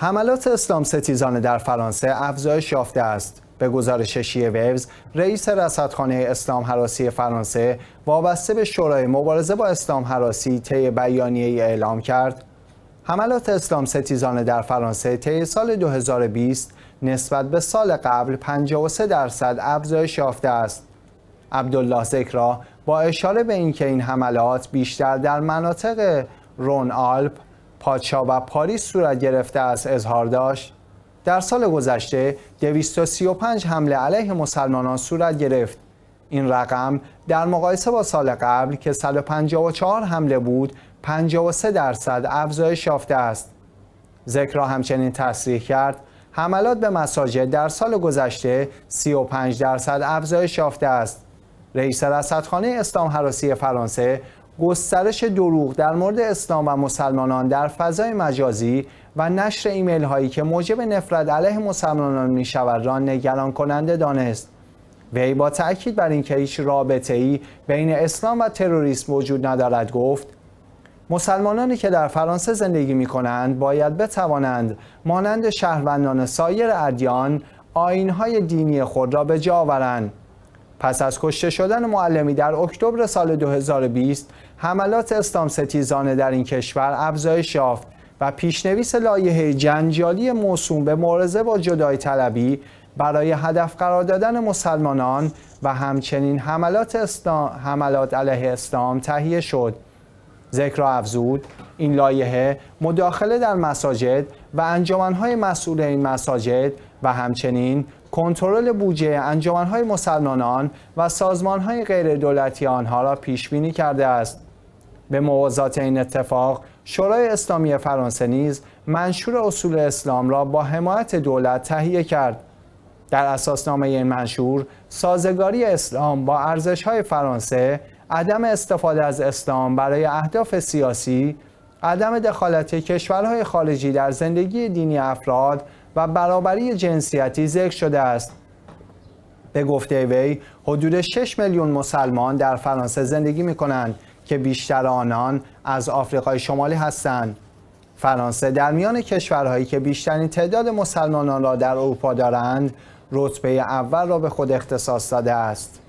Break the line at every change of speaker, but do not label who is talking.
حملات اسلام ستیزان در فرانسه افزایش یافته است. به گزارش شیه ویوز، رئیس رصدخانه اسلام حراسی فرانسه وابسته به شورای مبارزه با اسلام حراسی طی بیانیه اعلام کرد حملات اسلام ستیزان در فرانسه طی سال 2020 نسبت به سال قبل 53 درصد افزایش یافته است. عبدالله ذکرا با اشاره به اینکه این حملات بیشتر در مناطق رون آلپ پادشاه و پاریس صورت گرفته است اظهار داشت در سال گذشته 235 حمله علیه مسلمانان صورت گرفت این رقم در مقایسه با سال قبل که 154 حمله بود 53 درصد افزایش یافته است ذکر همچنین تصریح کرد حملات به مساجد در سال گذشته 35 درصد افزایش یافته است رئیس رصدخانه اسلام حراسی فرانسه گسترش دروغ در مورد اسلام و مسلمانان در فضای مجازی و نشر ایمیل هایی که موجب نفرت علیه مسلمانان می شود را نگران کننده دانست وی با تاکید بر اینکه هیچ رابطه ای بین اسلام و تروریسم وجود ندارد گفت مسلمانانی که در فرانسه زندگی می کنند باید بتوانند مانند شهروندان سایر ادیان آینهای دینی خود را به جا آورند پس از کشته شدن معلمی در اکتبر سال 2020 حملات اسلام ستیزانه در این کشور افزایش یافت و پیشنویس لایحه جنجالی موسوم به مبارزه با جدای طلبی برای هدف قرار دادن مسلمانان و همچنین حملات, اسلام، حملات علیه اسلام تهیه شد ذکر افزود این لایحه مداخله در مساجد و انجمنهای مسئول این مساجد و همچنین کنترل بودجه انجمنهای مسلمانان و سازمانهای غیردولتی آنها را پیش بینی کرده است به موازات این اتفاق شورای اسلامی فرانسه نیز منشور اصول اسلام را با حمایت دولت تهیه کرد در اساسنامه این منشور سازگاری اسلام با ارزشهای فرانسه عدم استفاده از اسلام برای اهداف سیاسی عدم دخالت کشورهای خارجی در زندگی دینی افراد و برابری جنسیتی ذکر شده است به گفته وی حدود 6 میلیون مسلمان در فرانسه زندگی می کنند که بیشتر آنان از آفریقای شمالی هستند فرانسه در میان کشورهایی که بیشترین تعداد مسلمانان را در اروپا دارند رتبه اول را به خود اختصاص داده است